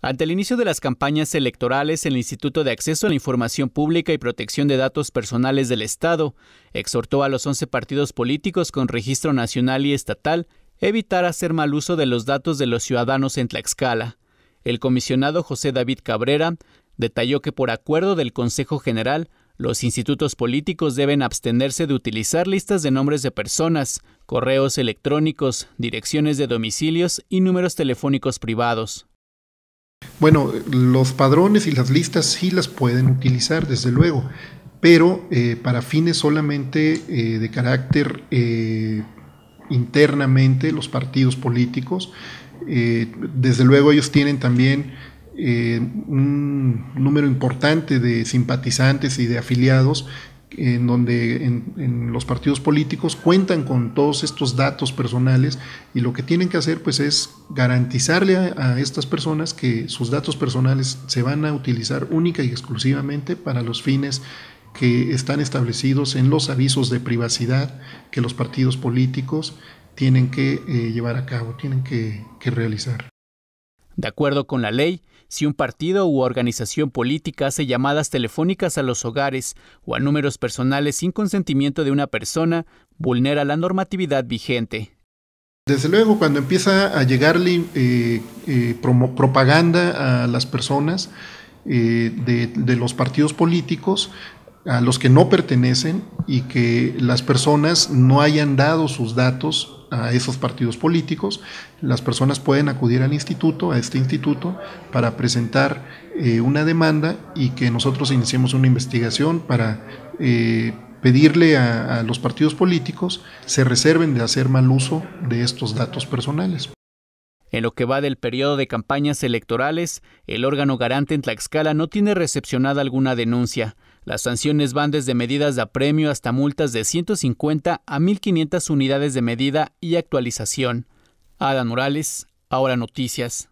Ante el inicio de las campañas electorales, el Instituto de Acceso a la Información Pública y Protección de Datos Personales del Estado exhortó a los 11 partidos políticos con registro nacional y estatal evitar hacer mal uso de los datos de los ciudadanos en Tlaxcala. El comisionado José David Cabrera detalló que por acuerdo del Consejo General, los institutos políticos deben abstenerse de utilizar listas de nombres de personas, correos electrónicos, direcciones de domicilios y números telefónicos privados. Bueno, los padrones y las listas sí las pueden utilizar, desde luego, pero eh, para fines solamente eh, de carácter eh, internamente, los partidos políticos, desde luego ellos tienen también un número importante de simpatizantes y de afiliados en donde en, los partidos políticos cuentan con todos estos datos personales y lo que tienen que hacer pues es garantizarle a, estas personas que sus datos personales se van a utilizar única y exclusivamente para los fines que están establecidos en los avisos de privacidad que los partidos políticos tienen que eh, llevar a cabo, tienen que realizar. De acuerdo con la ley, si un partido u organización política hace llamadas telefónicas a los hogares o a números personales sin consentimiento de una persona, vulnera la normatividad vigente. Desde luego, cuando empieza a llegarle eh, eh, propaganda a las personas eh, de, de los partidos políticos, a los que no pertenecen y que las personas no hayan dado sus datos a esos partidos políticos. Las personas pueden acudir al instituto, a este instituto, para presentar eh, una demanda y que nosotros iniciemos una investigación para eh, pedirle a, a los partidos políticos se reserven de hacer mal uso de estos datos personales. En lo que va del periodo de campañas electorales, el órgano garante en Tlaxcala no tiene recepcionada alguna denuncia. Las sanciones van desde medidas de apremio hasta multas de 150 a 1.500 unidades de medida y actualización. Ada Morales, Ahora Noticias.